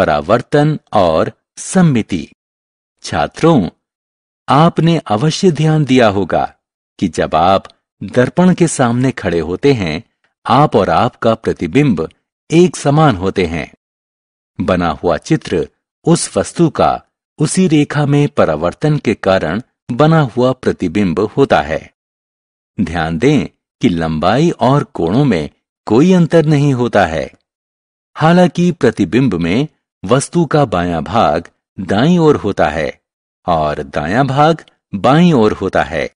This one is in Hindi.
परावर्तन और सम्मिति छात्रों आपने अवश्य ध्यान दिया होगा कि जब आप दर्पण के सामने खड़े होते हैं आप और आपका प्रतिबिंब एक समान होते हैं बना हुआ चित्र उस वस्तु का उसी रेखा में परावर्तन के कारण बना हुआ प्रतिबिंब होता है ध्यान दें कि लंबाई और कोणों में कोई अंतर नहीं होता है हालांकि प्रतिबिंब में वस्तु का बायां भाग दाईं ओर होता है और दायां भाग बाईं ओर होता है